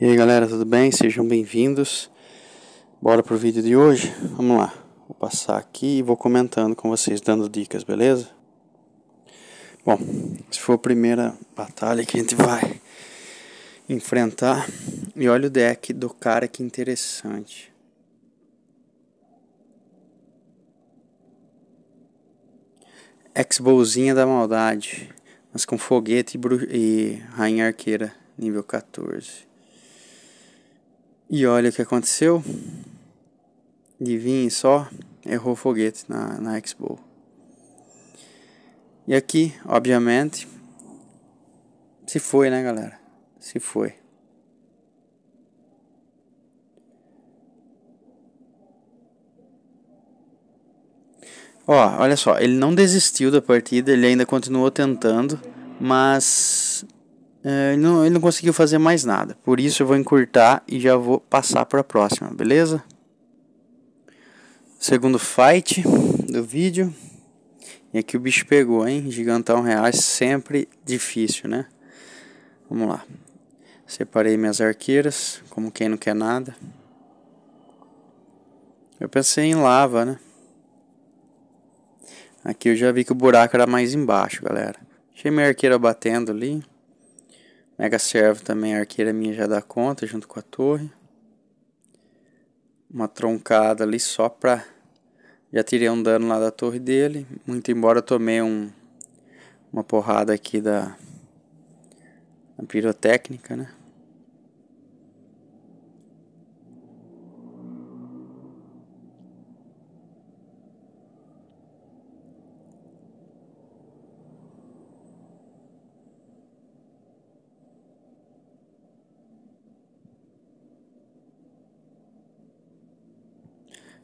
E aí galera, tudo bem? Sejam bem-vindos. Bora pro vídeo de hoje? Vamos lá. Vou passar aqui e vou comentando com vocês, dando dicas, beleza? Bom, se for a primeira batalha que a gente vai enfrentar. E olha o deck do cara que interessante. Ex-bolzinha da maldade, mas com foguete e, e rainha arqueira, nível 14. E olha o que aconteceu. Adivinhe só, errou foguete na, na Expo. E aqui, obviamente, se foi, né, galera? Se foi. Ó, olha só, ele não desistiu da partida, ele ainda continuou tentando, mas é, ele não, ele não conseguiu fazer mais nada. Por isso eu vou encurtar e já vou passar para a próxima, beleza? Segundo fight do vídeo. E aqui o bicho pegou, hein? Gigantão reais, sempre difícil, né? Vamos lá. Separei minhas arqueiras, como quem não quer nada. Eu pensei em lava, né? Aqui eu já vi que o buraco era mais embaixo, galera. Achei minha arqueira batendo ali. Mega servo também, a arqueira minha já dá conta, junto com a torre. Uma troncada ali só pra... Já tirei um dano lá da torre dele. Muito embora eu tomei um, uma porrada aqui da, da pirotécnica, né?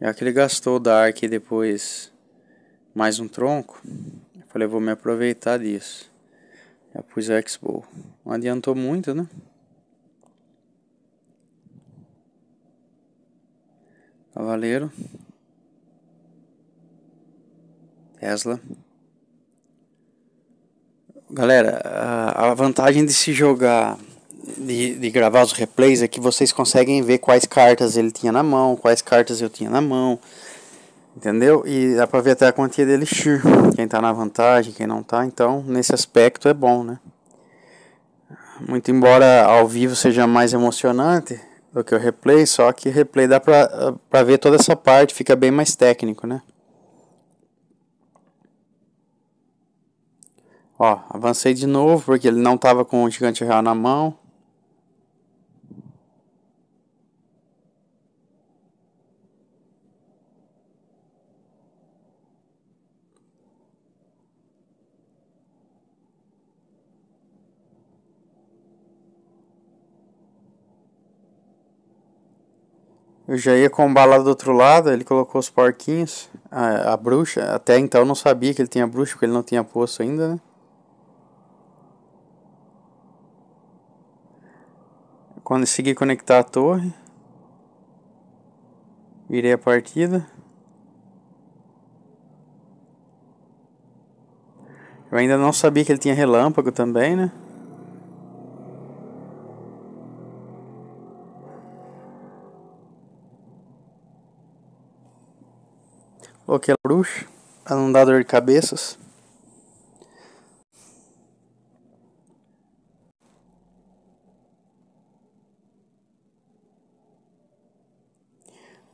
Já é que ele gastou o Dark e depois mais um tronco, eu falei, vou me aproveitar disso. Já pus o X-Bow. Não adiantou muito, né? Cavaleiro. Tesla. Galera, a vantagem de se jogar de, de, gravar os replays é que vocês conseguem ver quais cartas ele tinha na mão, quais cartas eu tinha na mão. Entendeu? E dá pra ver até a quantia de Elixir. Quem tá na vantagem, quem não tá. Então, nesse aspecto é bom, né? Muito embora ao vivo seja mais emocionante do que o replay, só que replay dá pra, pra ver toda essa parte, fica bem mais técnico, né? Ó, avancei de novo porque ele não tava com o gigante real na mão. Eu já ia com bala do outro lado, ele colocou os porquinhos, a, a bruxa. Até então eu não sabia que ele tinha bruxa, porque ele não tinha poço ainda, né? Quando consegui conectar a torre, virei a partida. Eu ainda não sabia que ele tinha relâmpago também, né? Coloquei a bruxa para não dar dor de cabeças.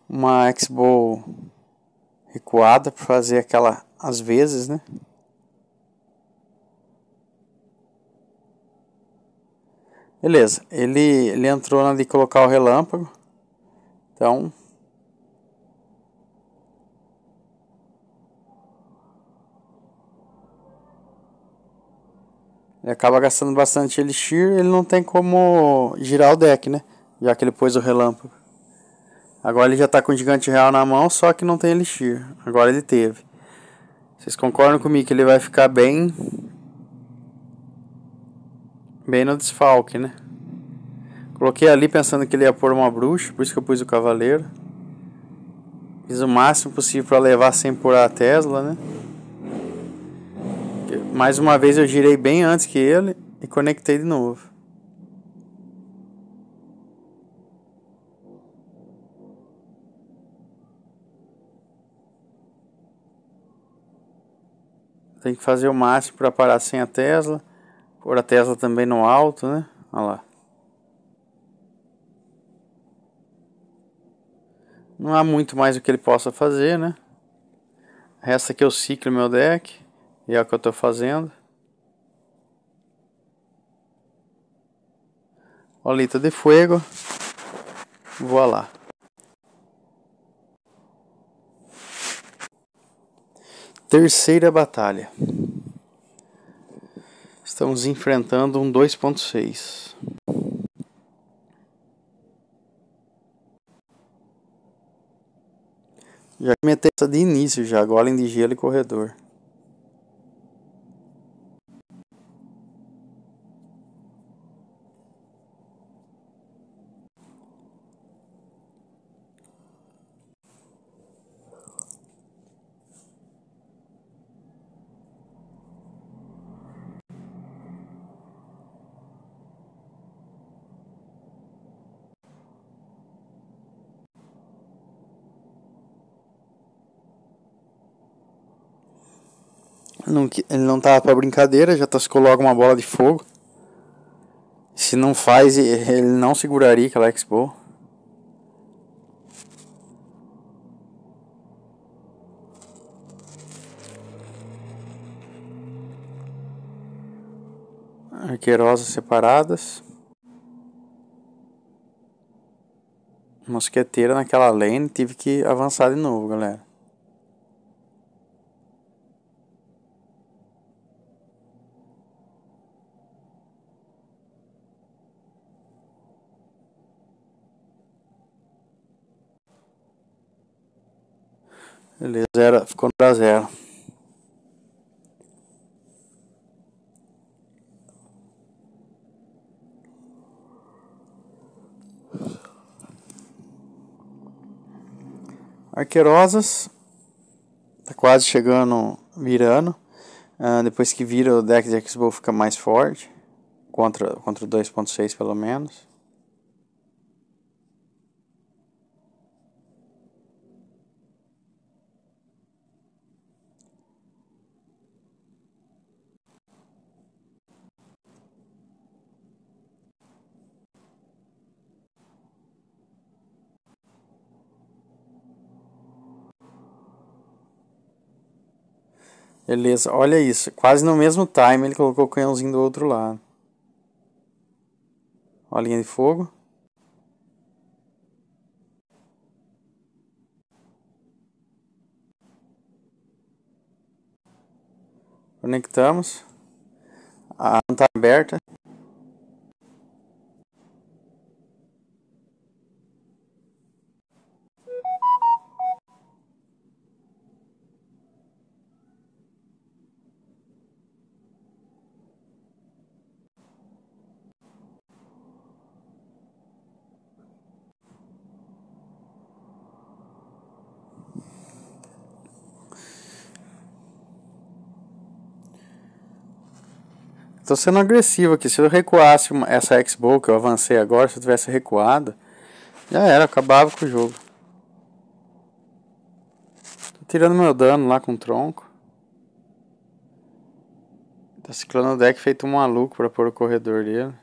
Uma X-Bow recuada para fazer aquela às vezes, né? Beleza, ele, ele entrou na de colocar o relâmpago. Então, Ele acaba gastando bastante elixir, ele não tem como girar o deck, né? Já que ele pôs o relâmpago. Agora ele já está com o gigante real na mão, só que não tem elixir. Agora ele teve. Vocês concordam comigo que ele vai ficar bem bem no desfalque, né? Coloquei ali pensando que ele ia pôr uma bruxa, por isso que eu pus o cavaleiro. Fiz o máximo possível para levar sem pôr a Tesla, né? Mais uma vez eu girei bem antes que ele e conectei de novo. Tem que fazer o máximo para parar sem a Tesla. Pôr a Tesla também no alto, né? Olha lá. Não há muito mais o que ele possa fazer, né? Resta que o ciclo meu deck. E é o que eu estou fazendo. Olita de fogo, Vou lá. Terceira batalha. Estamos enfrentando um 2.6. Já meti essa de início já, golem de gelo e corredor. Não, ele não tava pra brincadeira, já tascou logo uma bola de fogo. Se não faz, ele não seguraria aquela Expo. Arqueirosas separadas. Mosqueteira naquela lane, tive que avançar de novo, galera. Beleza, zero, ficou pra zero. Arqueirosas. Tá quase chegando, virando. Uh, depois que vira o deck de x fica mais forte. Contra, contra 2.6 pelo menos. Beleza, olha isso. Quase no mesmo time ele colocou o canhãozinho do outro lado. Olha a linha de fogo. Conectamos. A não está aberta. Estou sendo agressivo aqui. Se eu recuasse essa X-Bow que eu avancei agora, se eu tivesse recuado, já era, acabava com o jogo. Tô tirando meu dano lá com o tronco. Tá ciclando o deck feito um maluco para pôr o corredor dele.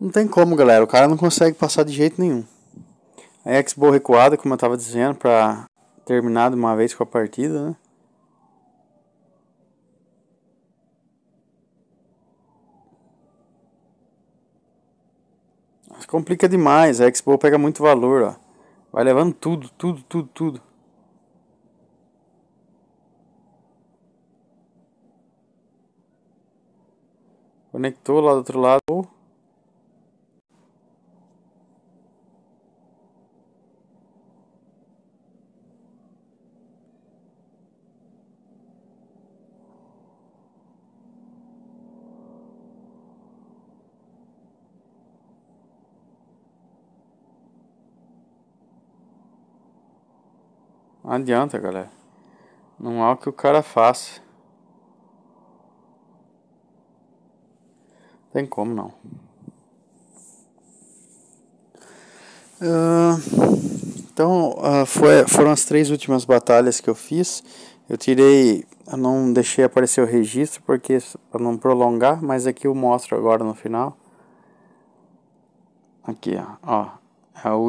Não tem como, galera. O cara não consegue passar de jeito nenhum. A Expo recuada, como eu estava dizendo, para terminar de uma vez com a partida, né? Mas complica demais. A Expo pega muito valor, ó. Vai levando tudo, tudo, tudo, tudo. Conectou lá do outro lado. Não adianta, galera. Não há o que o cara faça. Tem como não. Uh, então, uh, foi, foram as três últimas batalhas que eu fiz. Eu tirei, eu não deixei aparecer o registro porque para não prolongar, mas aqui eu mostro agora no final. Aqui, ó, ó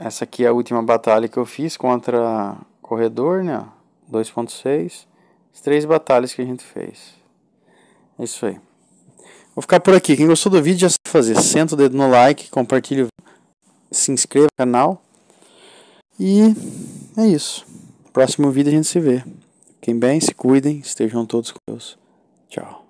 é essa aqui é a última batalha que eu fiz contra corredor, né? 2.6. As três batalhas que a gente fez. É isso aí. Vou ficar por aqui. Quem gostou do vídeo já sabe fazer. Senta o dedo no like, compartilha, se inscreva no canal. E é isso. Próximo vídeo a gente se vê. Fiquem bem, se cuidem, estejam todos com Deus. Tchau.